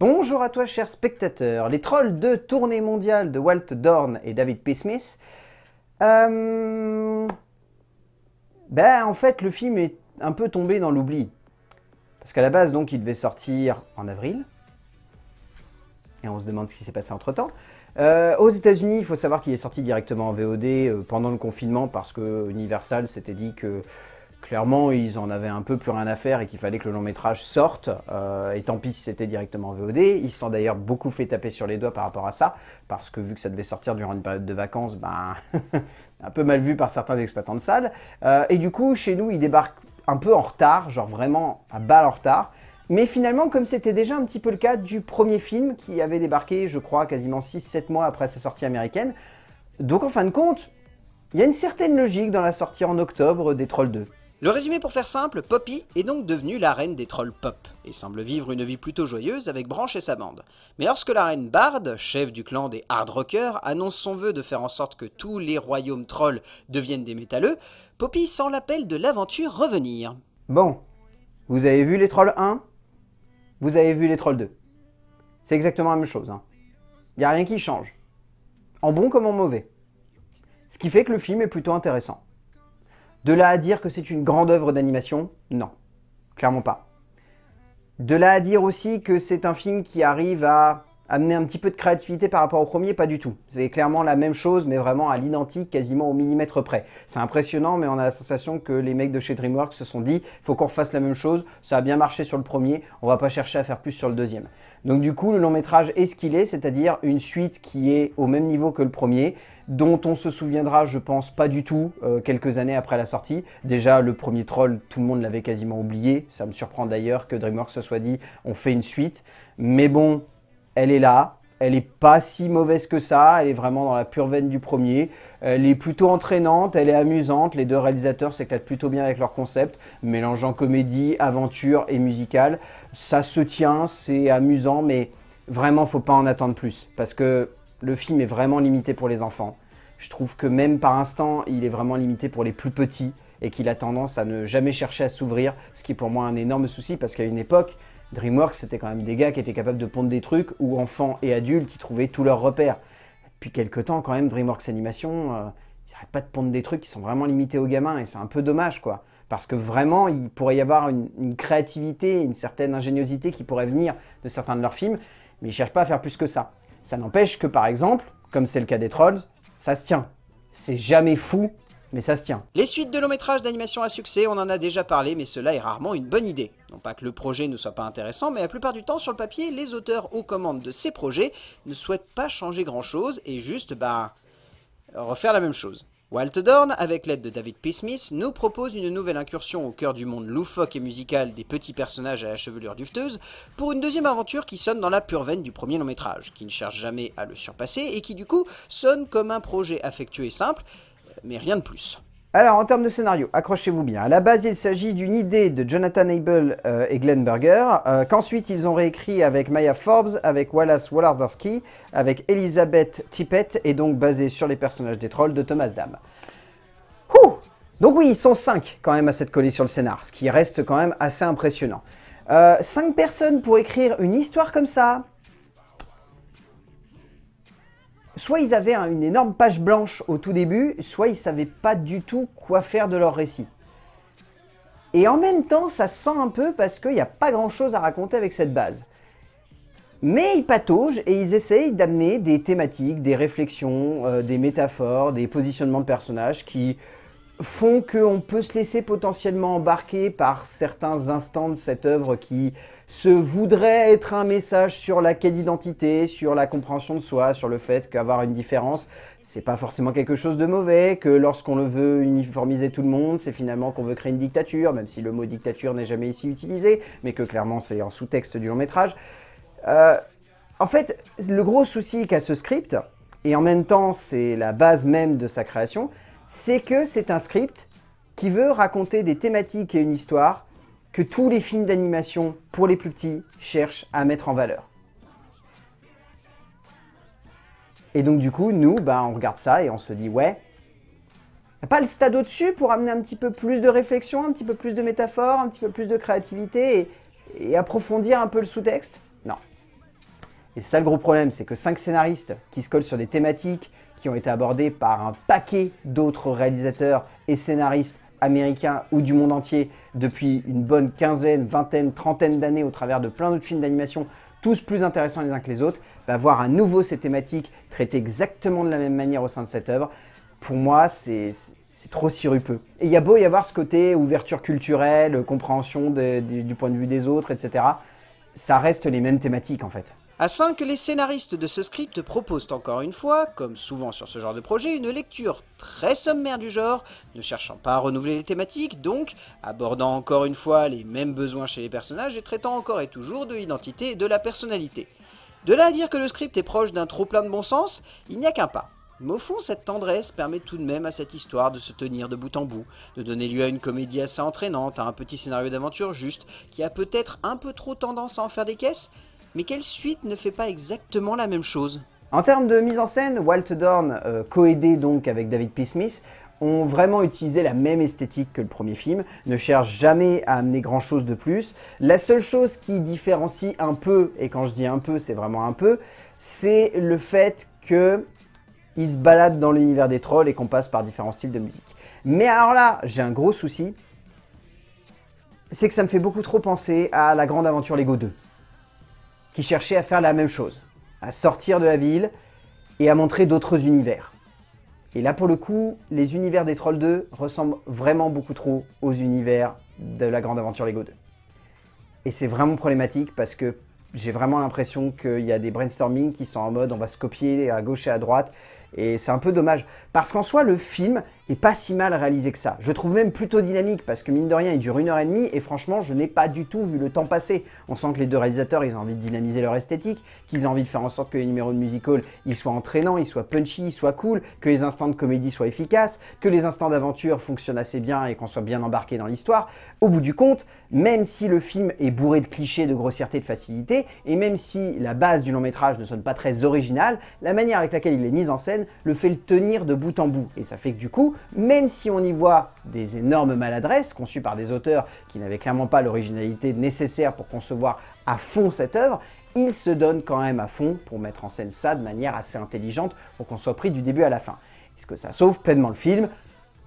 Bonjour à toi chers spectateurs, les trolls de tournée mondiale de Walt Dorn et David P. Smith. Euh, ben en fait le film est un peu tombé dans l'oubli. Parce qu'à la base donc il devait sortir en avril. Et on se demande ce qui s'est passé entre temps. Euh, aux états unis il faut savoir qu'il est sorti directement en VOD euh, pendant le confinement parce que Universal s'était dit que clairement, ils en avaient un peu plus rien à faire et qu'il fallait que le long métrage sorte. Euh, et tant pis si c'était directement VOD. Ils se sont d'ailleurs beaucoup fait taper sur les doigts par rapport à ça, parce que vu que ça devait sortir durant une période de vacances, ben, un peu mal vu par certains exploitants de salles. Euh, et du coup, chez nous, ils débarquent un peu en retard, genre vraiment à balle en retard. Mais finalement, comme c'était déjà un petit peu le cas du premier film, qui avait débarqué, je crois, quasiment 6-7 mois après sa sortie américaine, donc en fin de compte, il y a une certaine logique dans la sortie en octobre des Trolls 2. Le résumé pour faire simple, Poppy est donc devenue la reine des trolls pop, et semble vivre une vie plutôt joyeuse avec Branch et sa bande. Mais lorsque la reine Bard, chef du clan des hard rockers, annonce son vœu de faire en sorte que tous les royaumes trolls deviennent des métalleux, Poppy sent l'appel de l'aventure revenir. Bon, vous avez vu les trolls 1 Vous avez vu les trolls 2 C'est exactement la même chose. Il hein. Y a rien qui change. En bon comme en mauvais. Ce qui fait que le film est plutôt intéressant. De là à dire que c'est une grande œuvre d'animation, non, clairement pas. De là à dire aussi que c'est un film qui arrive à amener un petit peu de créativité par rapport au premier, pas du tout. C'est clairement la même chose, mais vraiment à l'identique, quasiment au millimètre près. C'est impressionnant, mais on a la sensation que les mecs de chez DreamWorks se sont dit « faut qu'on refasse la même chose, ça a bien marché sur le premier, on va pas chercher à faire plus sur le deuxième ». Donc du coup, le long métrage est ce qu'il est, c'est-à-dire une suite qui est au même niveau que le premier, dont on se souviendra, je pense, pas du tout euh, quelques années après la sortie. Déjà, le premier troll, tout le monde l'avait quasiment oublié. Ça me surprend d'ailleurs que DreamWorks se soit dit on fait une suite. Mais bon, elle est là. Elle est pas si mauvaise que ça. Elle est vraiment dans la pure veine du premier. Elle est plutôt entraînante. Elle est amusante. Les deux réalisateurs s'éclatent plutôt bien avec leur concept, mélangeant comédie, aventure et musicale. Ça se tient. C'est amusant, mais vraiment, faut pas en attendre plus parce que le film est vraiment limité pour les enfants. Je trouve que même par instant, il est vraiment limité pour les plus petits et qu'il a tendance à ne jamais chercher à s'ouvrir, ce qui est pour moi un énorme souci parce qu'à une époque, DreamWorks, c'était quand même des gars qui étaient capables de pondre des trucs où enfants et adultes qui trouvaient tous leurs repères. Depuis quelques temps, quand même, DreamWorks Animation, euh, ils n'arrêtent pas de pondre des trucs qui sont vraiment limités aux gamins et c'est un peu dommage quoi. Parce que vraiment, il pourrait y avoir une, créativité, une certaine ingéniosité qui pourrait venir de certains de leurs films, mais ils ne cherchent pas à faire plus que ça. Ça n'empêche que par exemple, comme c'est le cas des Trolls, ça se tient. C'est jamais fou, mais ça se tient. Les suites de longs métrages d'animation à succès, on en a déjà parlé, mais cela est rarement une bonne idée. Non pas que le projet ne soit pas intéressant, mais la plupart du temps, sur le papier, les auteurs aux commandes de ces projets ne souhaitent pas changer grand chose et juste, bah, refaire la même chose. Walt Dorn, avec l'aide de David P. Smith, nous propose une nouvelle incursion au cœur du monde loufoque et musical des petits personnages à la chevelure dufteuse pour une deuxième aventure qui sonne dans la pure veine du premier long métrage, qui ne cherche jamais à le surpasser et qui du coup sonne comme un projet affectueux et simple, mais rien de plus. Alors, en termes de scénario, accrochez-vous bien. À la base, il s'agit d'une idée de Jonathan Abel euh, et Glenn Berger, euh, qu'ensuite ils ont réécrit avec Maya Forbes, avec Wallace Wallardowski, avec Elizabeth Tippett, et donc basé sur les personnages des trolls de Thomas Dam. Ouh donc oui, ils sont cinq, quand même à cette collée sur le scénar, ce qui reste quand même assez impressionnant. Euh, cinq personnes pour écrire une histoire comme ça, soit ils avaient une énorme page blanche au tout début, soit ils ne savaient pas du tout quoi faire de leur récit. Et en même temps, ça sent un peu parce qu'il n'y a pas grand-chose à raconter avec cette base. Mais ils pataugent et ils essayent d'amener des thématiques, des réflexions, euh, des métaphores, des positionnements de personnages qui font qu'on peut se laisser potentiellement embarquer par certains instants de cette œuvre qui se voudrait être un message sur la quête d'identité, sur la compréhension de soi, sur le fait qu'avoir une différence, c'est pas forcément quelque chose de mauvais, que lorsqu'on le veut uniformiser tout le monde, c'est finalement qu'on veut créer une dictature, même si le mot dictature n'est jamais ici utilisé, mais que clairement c'est en sous-texte du long métrage. Euh, en fait, le gros souci qu'a ce script, et en même temps c'est la base même de sa création, c'est que c'est un script qui veut raconter des thématiques et une histoire que tous les films d'animation pour les plus petits cherchent à mettre en valeur. Et donc du coup, nous, bah, on regarde ça et on se dit, ouais, pas le stade au-dessus pour amener un petit peu plus de réflexion, un petit peu plus de métaphore, un petit peu plus de créativité et approfondir un peu le sous-texte et c'est ça le gros problème, c'est que cinq scénaristes qui se collent sur des thématiques qui ont été abordées par un paquet d'autres réalisateurs et scénaristes américains ou du monde entier depuis une bonne quinzaine, vingtaine, trentaine d'années au travers de plein d'autres films d'animation, tous plus intéressants les uns que les autres, bah voir à nouveau ces thématiques traitées exactement de la même manière au sein de cette œuvre, pour moi, c'est trop sirupeux. Et il y a beau y avoir ce côté ouverture culturelle, compréhension du point de vue des autres, etc. Ça reste les mêmes thématiques en fait. À 5, les scénaristes de ce script proposent encore une fois, comme souvent sur ce genre de projet, une lecture très sommaire du genre, ne cherchant pas à renouveler les thématiques, donc abordant encore une fois les mêmes besoins chez les personnages et traitant encore et toujours de l'identité et de la personnalité. De là à dire que le script est proche d'un trop plein de bon sens, il n'y a qu'un pas. Mais au fond, cette tendresse permet tout de même à cette histoire de se tenir de bout en bout, de donner lieu à une comédie assez entraînante, à un petit scénario d'aventure juste, qui a peut-être un peu trop tendance à en faire des caisses, mais quelle suite ne fait pas exactement la même chose En termes de mise en scène, Walt Dorn, co euh, coédé donc avec David P. Smith, ont vraiment utilisé la même esthétique que le premier film, ne cherchent jamais à amener grand chose de plus. La seule chose qui différencie un peu, et quand je dis un peu, c'est vraiment un peu, c'est le fait que ils se baladent dans l'univers des trolls et qu'on passe par différents styles de musique. Mais alors là, j'ai un gros souci, c'est que ça me fait beaucoup trop penser à La Grande Aventure Lego 2 cherchait à faire la même chose, à sortir de la ville et à montrer d'autres univers. Et là, pour le coup, les univers des Trolls 2 ressemblent vraiment beaucoup trop aux univers de la Grande Aventure Lego 2. Et c'est vraiment problématique parce que j'ai vraiment l'impression qu'il y a des brainstorming qui sont en mode on va se copier à gauche et à droite. Et c'est un peu dommage. Parce qu'en soi, le film et pas si mal réalisé que ça. Je trouve même plutôt dynamique parce que mine de rien, il dure une heure et demie et franchement, je n'ai pas du tout vu le temps passer. On sent que les deux réalisateurs, ils ont envie de dynamiser leur esthétique, qu'ils ont envie de faire en sorte que les numéros de musical, ils soient entraînants, ils soient punchy, ils soient cool, que les instants de comédie soient efficaces, que les instants d'aventure fonctionnent assez bien et qu'on soit bien embarqué dans l'histoire. Au bout du compte, même si le film est bourré de clichés, de grossièreté, de facilité, et même si la base du long métrage ne sonne pas très originale, la manière avec laquelle il est mis en scène le fait le tenir de bout en bout. Et ça fait que du coup, même si on y voit des énormes maladresses conçues par des auteurs qui n'avaient clairement pas l'originalité nécessaire pour concevoir à fond cette œuvre, ils se donnent quand même à fond pour mettre en scène ça de manière assez intelligente pour qu'on soit pris du début à la fin. Est-ce que ça sauve pleinement le film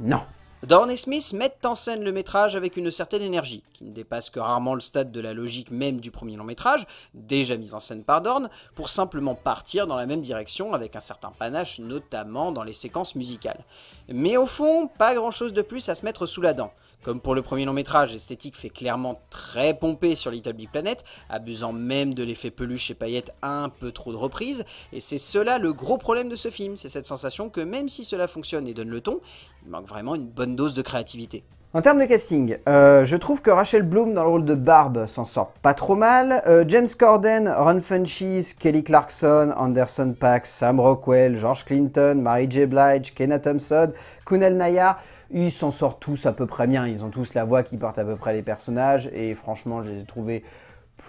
Non. Dorn et Smith mettent en scène le métrage avec une certaine énergie, qui ne dépasse que rarement le stade de la logique même du premier long métrage, déjà mis en scène par Dorn, pour simplement partir dans la même direction avec un certain panache, notamment dans les séquences musicales. Mais au fond, pas grand chose de plus à se mettre sous la dent. Comme pour le premier long métrage, l'esthétique fait clairement très pomper sur Little Big Planet, abusant même de l'effet peluche et paillettes un peu trop de reprises, et c'est cela le gros problème de ce film, c'est cette sensation que même si cela fonctionne et donne le ton, il manque vraiment une bonne dose de créativité. En termes de casting, euh, je trouve que Rachel Bloom dans le rôle de Barbe s'en sort pas trop mal. Euh, James Corden, Ron Funches, Kelly Clarkson, Anderson Pax, Sam Rockwell, George Clinton, Mary J. Blige, Kenna Thompson, Kunal Nayar. Ils s'en sortent tous à peu près bien, ils ont tous la voix qui porte à peu près les personnages, et franchement, je les ai trouvés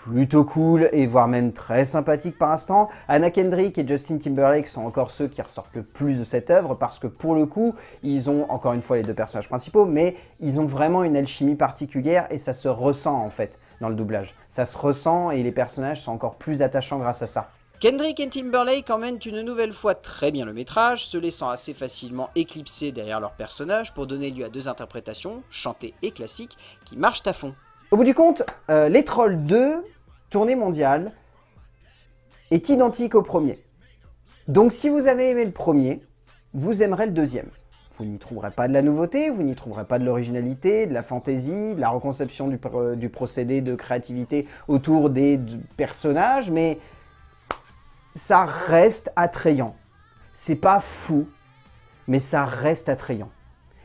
plutôt cool et voire même très sympathique par instant. Anna Kendrick et Justin Timberlake sont encore ceux qui ressortent le plus de cette œuvre parce que pour le coup, ils ont encore une fois les deux personnages principaux, mais ils ont vraiment une alchimie particulière et ça se ressent en fait dans le doublage. Ça se ressent et les personnages sont encore plus attachants grâce à ça. Kendrick et Timberlake emmènent une nouvelle fois très bien le métrage, se laissant assez facilement éclipser derrière leurs personnages pour donner lieu à deux interprétations, chantées et classiques, qui marchent à fond. Au bout du compte, Les Trolls 2, tournée mondiale, est identique au premier. Donc si vous avez aimé le premier, vous aimerez le deuxième. Vous n'y trouverez pas de la nouveauté, vous n'y trouverez pas de l'originalité, de la fantaisie, de la reconception du, du procédé de créativité autour des personnages, mais ça reste attrayant. C'est pas fou, mais ça reste attrayant.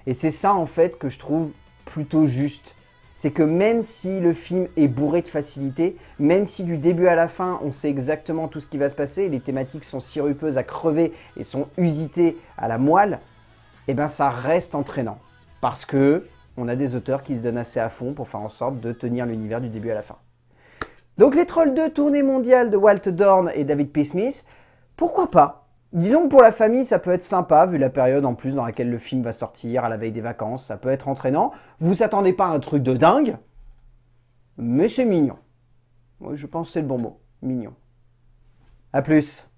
Et c'est ça en fait que je trouve plutôt juste. C'est que même si le film est bourré de facilité, même si du début à la fin on sait exactement tout ce qui va se passer, les thématiques sont si rupeuses à crever et sont usitées à la moelle, eh ben ça reste entraînant. Parce que on a des auteurs qui se donnent assez à fond pour faire en sorte de tenir l'univers du début à la fin. Donc les Trolls de tournée mondiale de Walt Dorn et David P. Smith, pourquoi pas Disons que pour la famille, ça peut être sympa, vu la période en plus dans laquelle le film va sortir, à la veille des vacances, ça peut être entraînant. Vous attendez pas à un truc de dingue, mais c'est mignon. Moi, je pense que c'est le bon mot, mignon. A plus